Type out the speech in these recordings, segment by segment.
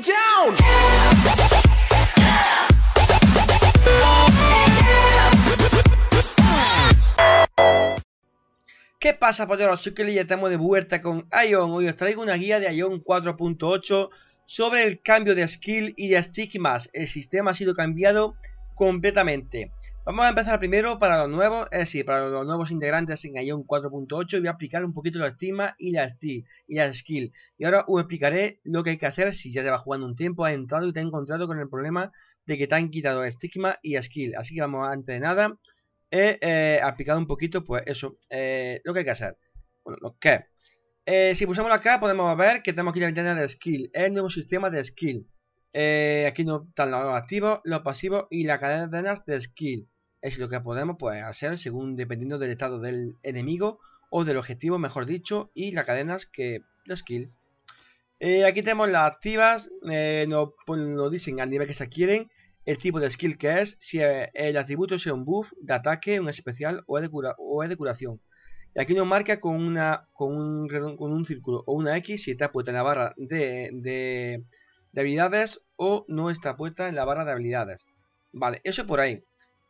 down. ¿Qué pasa, poderos Soy Kelly y estamos de vuelta con Ion. Hoy os traigo una guía de Ion 4.8 sobre el cambio de skill y de más. El sistema ha sido cambiado completamente. Vamos a empezar primero para los nuevos, es decir, para los nuevos integrantes en un 4.8 y voy a aplicar un poquito la estigma y la, y la skill. Y ahora os explicaré lo que hay que hacer si ya te vas jugando un tiempo, has entrado y te has encontrado con el problema de que te han quitado estigma y skill. Así que vamos, antes de nada, he eh, aplicado un poquito, pues eso, eh, lo que hay que hacer. Bueno, lo que... Eh, si pulsamos acá podemos ver que tenemos aquí la ventana de skill, el nuevo sistema de skill. Eh, aquí nos están los activos, los pasivos y las cadenas de skill. Es lo que podemos pues, hacer según dependiendo del estado del enemigo o del objetivo, mejor dicho, y las cadenas que de skills. Eh, aquí tenemos las activas, eh, nos, dicen al nivel que se adquieren, el tipo de skill que es, si el atributo es un buff, de ataque, un especial o es de, curación. Y aquí nos marca con, una, con, un, con un círculo o una X si está puesta en la barra de de habilidades o no está puesta en la barra de habilidades. Vale, eso por ahí.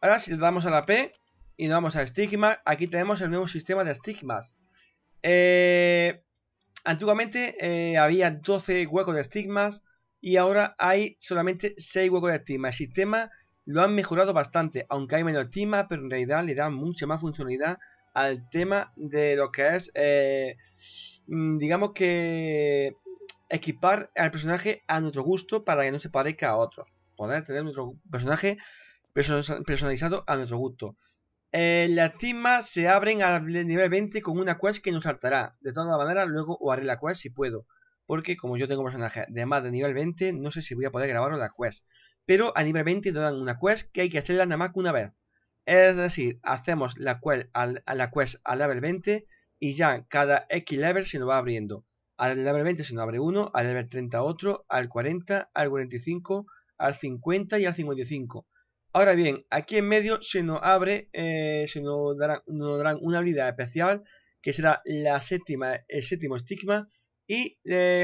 Ahora si le damos a la P y nos vamos a Stigma aquí tenemos el nuevo sistema de estigmas. Eh, antiguamente eh, había 12 huecos de estigmas y ahora hay solamente 6 huecos de estigma. El sistema lo han mejorado bastante, aunque hay menos estigma, pero en realidad le da mucha más funcionalidad al tema de lo que es, eh, mm, digamos que equipar al personaje a nuestro gusto para que no se parezca a otros. Poder tener nuestro personaje personalizado a nuestro gusto. Eh, las timas se abren al nivel 20 con una quest que nos saltará. De todas maneras, luego o haré la quest si puedo. Porque como yo tengo personaje de más de nivel 20, no sé si voy a poder grabar la quest. Pero a nivel 20 nos dan una quest que hay que hacerla nada más que una vez. Es decir, hacemos la quest a la quest al level 20 y ya cada X level se nos va abriendo al level 20 se nos abre uno, al level 30 otro, al 40, al 45, al 50 y al 55. Ahora bien, aquí en medio se nos abre, eh, se nos darán, una habilidad especial que será la séptima, el séptimo estigma y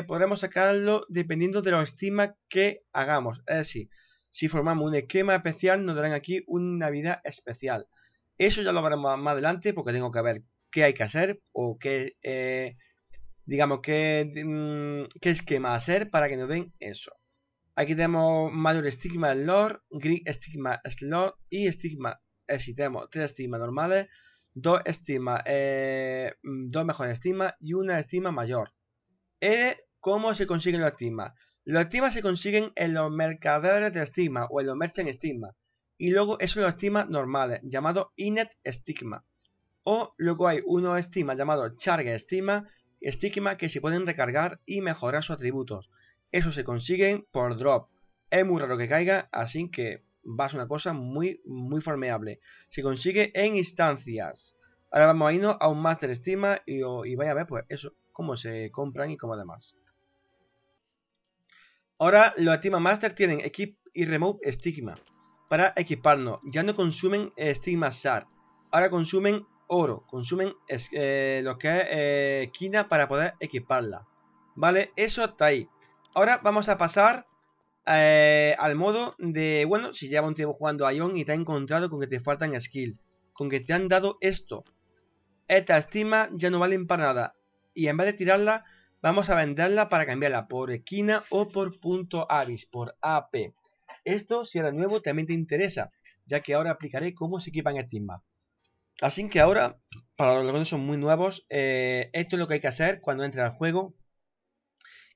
podremos sacarlo dependiendo de los estigmas que hagamos. Es decir, si formamos un esquema especial nos darán aquí una habilidad especial. Eso ya lo veremos más adelante porque tengo que ver qué hay que hacer o qué... Eh, digamos, mm, qué, esquema hacer para que nos den eso. Aquí tenemos mayor estigma Lord, Green estigma Slot y estigma, si tenemos tres estigmas normales, dos estigmas, eh, mm, dos mejores estigmas y una estima mayor. Eh, ¿Cómo se consiguen los estima Los estigmas se consiguen en los mercaderes de estima o en los merchant estigma. Y luego es una estima normal llamado Inet estigma. O luego hay uno estima llamado Charge estigma estigma que se pueden recargar y mejorar sus atributos. Eso se consigue por drop. Es muy raro que caiga, así que va a ser una cosa muy, muy formeable. Se consigue en instancias. Ahora vamos a irnos a un Master Stigma y, vaya a ver pues eso, cómo se compran y cómo demás. Ahora los Estigma Master tienen Equip y Remove Estigma para equiparnos. Ya no consumen Estigma SAR, ahora consumen oro, consumen eh, lo que es eh, para poder equiparla. Vale, eso está ahí. Ahora vamos a pasar eh, al modo de, bueno, si lleva un tiempo jugando a Ion y te ha encontrado con que te faltan skill, con que te han dado esto. Esta estima ya no valen para nada y en vez de tirarla, vamos a venderla para cambiarla por esquina o por punto avis, por AP. Esto, si era nuevo, también te interesa, ya que ahora aplicaré cómo se equipan estimas. Así que ahora, para los que son muy nuevos, eh, esto es lo que hay que hacer cuando entres al juego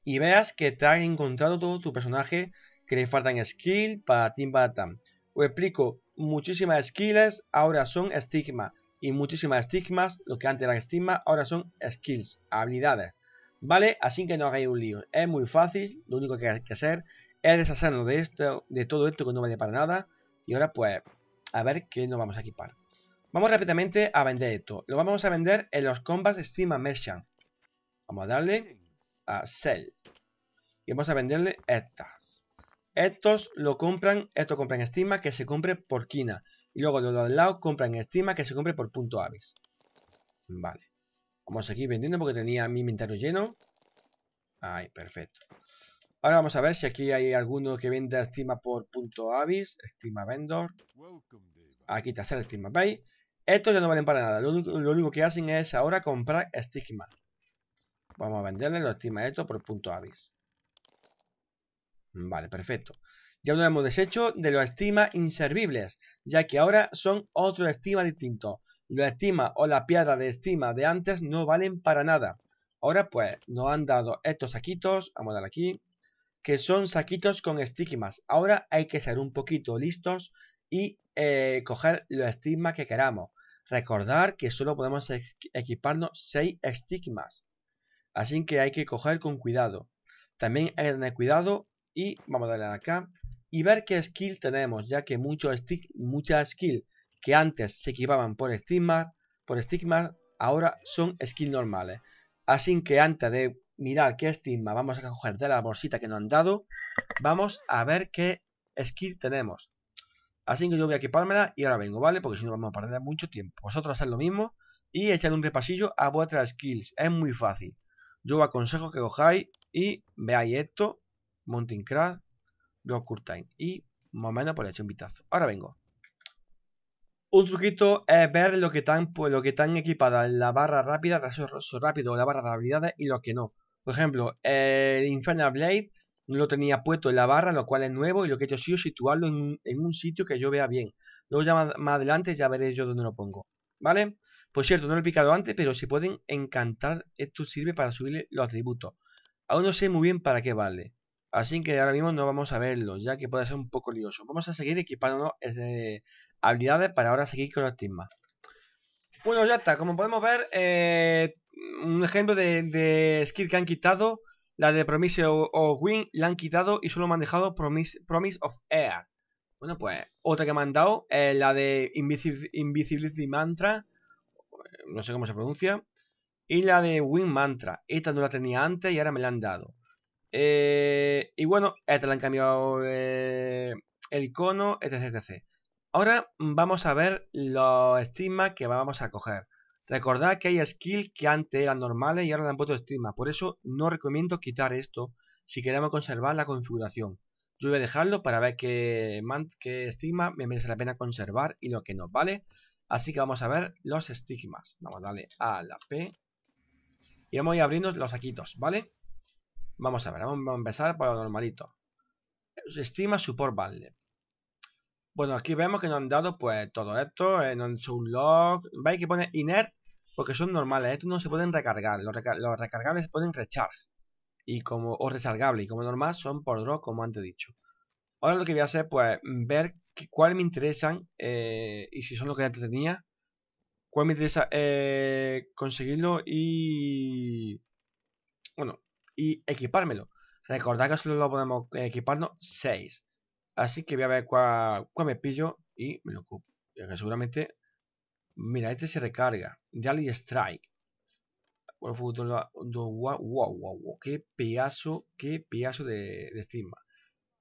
y veas que te han encontrado todo tu personaje, que le faltan skills para Team Batam. Os explico, muchísimas skills ahora son estigma y muchísimas estigmas, lo que antes eran estigmas, ahora son skills, habilidades. ¿Vale? Así que no hagáis un lío. Es muy fácil, lo único que hay que hacer es deshacernos de, esto, de todo esto que no vale para nada. Y ahora pues, a ver qué nos vamos a equipar. Vamos rápidamente a vender esto. Lo vamos a vender en los combats Steam Merchant. Vamos a darle a Sell. Y vamos a venderle estas. Estos lo compran, esto compran estima que se compre por Kina. Y luego los de al lado compran estima que se compre por punto Avis Vale. Vamos a seguir vendiendo porque tenía mi inventario lleno. Ahí, perfecto. Ahora vamos a ver si aquí hay alguno que venda estima por punto avis. Estima vendor. Aquí está el estima pay. Estos ya no valen para nada. Lo único, que hacen es ahora comprar estigmas. Vamos a venderle los estigmas estos por punto avis. Vale, perfecto. Ya nos hemos deshecho de los estigmas inservibles, ya que ahora son otro estigma distinto. Los estigmas o la piedra de estima de antes no valen para nada. Ahora pues nos han dado estos saquitos, vamos a dar aquí, que son saquitos con estigmas. Ahora hay que ser un poquito listos y eh, coger los estigmas que queramos. Recordar que solo podemos e-, equiparnos 6 estigmas, así que hay que coger con cuidado. También hay que tener cuidado y vamos a darle acá y ver qué skill tenemos, ya que muchas skills que antes se equipaban por estigmas, por estigmas ahora son skills normales. Así que antes de mirar qué estigma vamos a coger de la bolsita que nos han dado, vamos a ver qué skill tenemos. Así que yo voy a equipármela y ahora vengo, ¿vale? Porque si no vamos a perder mucho tiempo. Vosotros haced lo mismo y echad un repasillo a vuestras skills. Es muy fácil. Yo os aconsejo que cojáis y veáis esto. Mountain Crash, Block Curtain. Y más o menos por pues echar un vistazo. Ahora vengo. Un truquito es ver lo que tan, pues, lo que están equipada la barra rápida, rápido, la barra de habilidades y lo que no. Por ejemplo, el Infernal Blade no lo tenía puesto en la barra, lo cual es nuevo y lo que he hecho ha sido situarlo en un, sitio que yo vea bien. Luego ya más, adelante ya veré yo dónde lo pongo. ¿Vale? Por cierto, no lo he picado antes, pero si pueden encantar, esto sirve para subirle los atributos. Aún no sé muy bien para qué vale. Así que ahora mismo no vamos a verlo, ya que puede ser un poco lioso. Vamos a seguir equipándonos eh, habilidades para ahora seguir con las temas. Bueno, ya está. Como podemos ver, eh, un ejemplo de, de, skill que han quitado la de Promise of Win la han quitado y solo me han dejado Promise, Promise of Air. Bueno, pues otra que me han dado es la de Invisibility, Mantra. No sé cómo se pronuncia. Y la de Win Mantra. Esta no la tenía antes y ahora me la han dado. Eh, y bueno, esta la han cambiado eh, el icono, etc, etc. Ahora vamos a ver los estigmas que vamos a coger. Recordad que hay skills que antes eran normales y ahora le han puesto estigma, por eso no recomiendo quitar esto si queremos conservar la configuración. Yo voy a dejarlo para ver qué, qué estigma me merece la pena conservar y lo que no, vale. Así que vamos a ver los estigmas. Vamos a darle a la P. Y vamos a ir abriendo los saquitos, ¿vale? Vamos a ver, vamos a empezar por lo normalito. Estigma Support vale Bueno, aquí vemos que nos han dado pues todo esto, en eh, nos han hecho un log. Veis que pone inert porque son normales, estos ¿eh? no se pueden recargar, los, recargables se pueden recharge y como, o recargable y como normal son por drop, como antes dicho. Ahora lo que voy a hacer, pues, ver cuál me interesan eh, y si son los que antes tenía, cuál me interesa eh, conseguirlo y... Bueno, y equipármelo. Recordad que solo lo podemos equiparnos 6. Así que voy a ver cuál, cuál me pillo y me lo ocupo. Ya que seguramente... Mira, este se recarga. Daily Strike. Bueno, wow, wow, wow, qué pedazo, qué pedazo de, de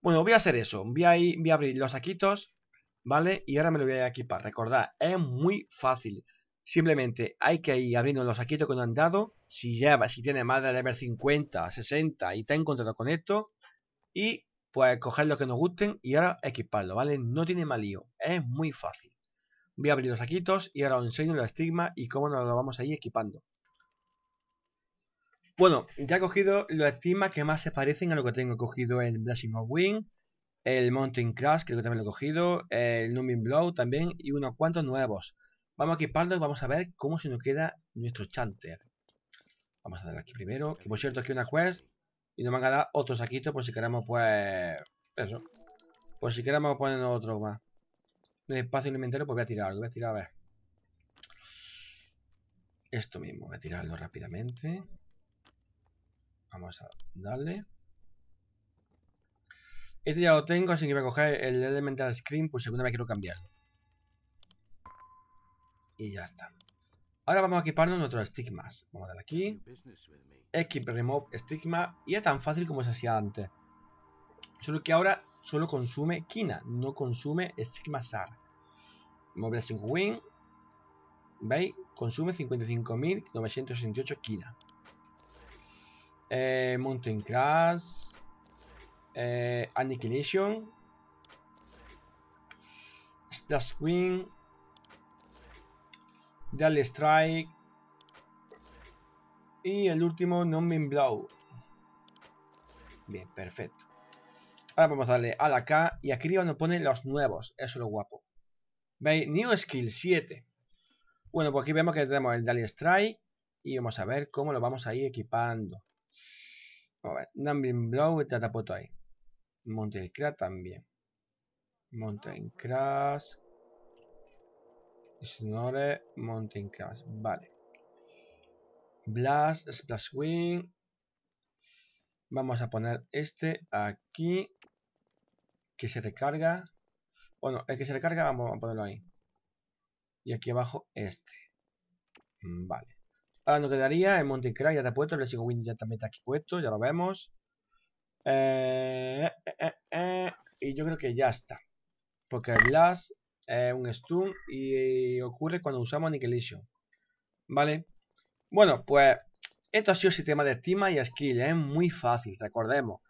Bueno, voy a hacer eso, voy a, ir, voy a abrir los saquitos, ¿vale? Y ahora me lo voy a equipar, recordad, es muy fácil. Simplemente hay que ir abriendo los saquitos que nos han dado, si lleva, si tiene más de level 50, 60 y te encontrado con esto, y pues coger lo que nos gusten y ahora equiparlo, ¿vale? No tiene mal lío, es muy fácil. Voy a abrir los saquitos y ahora os enseño los estigma y cómo nos lo vamos a ir equipando. Bueno, ya he cogido los estigmas que más se parecen a lo que tengo cogido en Blessing of Wing, el Mountain Crash, creo que también lo he cogido, el Numbing Blow también y unos cuantos nuevos. Vamos a equiparlos y vamos a ver cómo se nos queda nuestro Chanter. Vamos a dar aquí primero, que por cierto aquí una quest y nos van a dar otro saquito por si queremos pues... Eso. Por si queremos poner otro más no hay espacio en inventario, pues voy a tirar algo. Voy a tirar, a ver. Esto mismo, voy a tirarlo rápidamente. Vamos a darle. Este ya lo tengo, así que voy a coger el Elemental Screen, pues segunda vez quiero cambiarlo. Y ya está. Ahora vamos a equiparnos nuestros estigmas. Vamos a dar aquí. Equip Remove Stigma. Y es tan fácil como se hacía antes. Solo que ahora solo consume quina, no consume Sigma Sar. sing Wing. ¿veis? Consume 55.968 quina. Eh, Mountain Crash, eh, Annihilation, Stash Wing, Dale Strike y el último, Non Blow. Bien, perfecto. Ahora vamos a darle a la K y aquí arriba nos pone los nuevos. Eso es lo guapo. ¿Veis? New Skill 7. Bueno, pues aquí vemos que tenemos el Dali Strike y vamos a ver cómo lo vamos a ir equipando. Vamos a ver. Dumbling Blow y tapoto ahí. Mountain Crash también. Mountain Crash. Ignore Mountain Crash. Vale. Blast, Splash Wing. Vamos a poner este aquí que se recarga. Bueno, el que se recarga vamos a ponerlo ahí. Y aquí abajo este. Mm, vale. Ahora nos quedaría el Monte ya está puesto. El sigo Wind ya también está aquí puesto, ya lo vemos. Eh, eh, eh, y yo creo que ya está. Porque el last es un stun y ocurre cuando usamos Nickelision Vale. Bueno, pues esto ha sido el sistema de estima y skill. Es muy fácil, recordemos.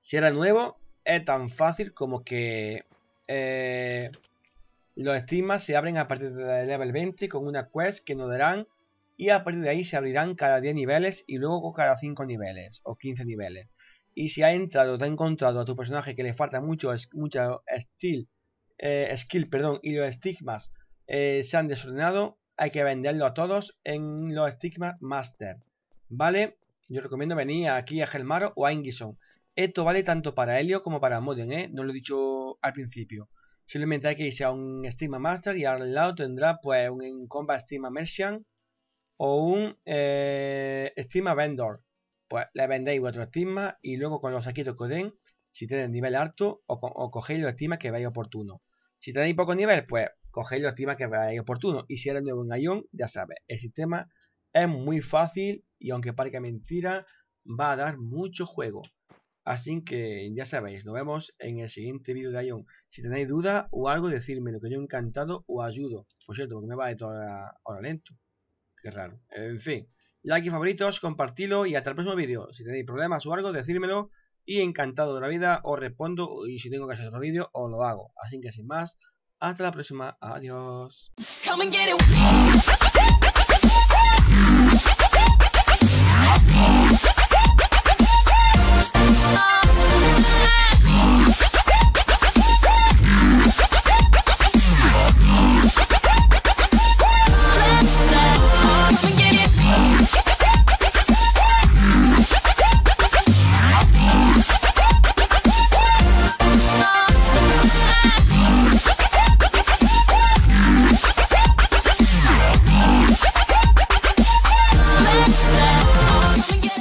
Si era nuevo, es tan fácil como que eh, los estigmas se abren a partir de level 20 con una quest que nos darán y a partir de ahí se abrirán cada 10 niveles y luego cada 5 niveles o 15 niveles. Y si ha entrado te ha encontrado a tu personaje que le falta mucho, es, mucho skill, eh, skill perdón, y los estigmas eh, se han desordenado, hay que venderlo a todos en los estigmas master. ¿Vale? Yo recomiendo venir aquí a Gelmaro o a Ingison esto vale tanto para Helio como para Modem, ¿eh? No lo he dicho al principio. Simplemente hay que irse a un Stigma Master y al lado tendrá pues un Combat Stigma Merchant o un eh, Stigma Vendor. Pues le vendéis vuestro Stigma y luego con los saquitos que den, si tenéis nivel alto, o, cogéis los Stigma que veáis oportuno. Si tenéis poco nivel, pues cogéis los Stigma que veáis oportuno. Y si eres nuevo en Ion, ya sabes, el sistema es muy fácil y aunque parezca mentira, va a dar mucho juego. Así que ya sabéis, nos vemos en el siguiente vídeo de Ion. Si tenéis duda o algo, decirme que yo encantado o ayudo. Por cierto, porque me va de toda hora lento. Qué raro. En fin, like y favoritos, compartilo y hasta el próximo vídeo. Si tenéis problemas o algo, decírmelo y encantado de la vida os respondo y si tengo que hacer otro vídeo os lo hago. Así que sin más, hasta la próxima. Adiós. Yeah.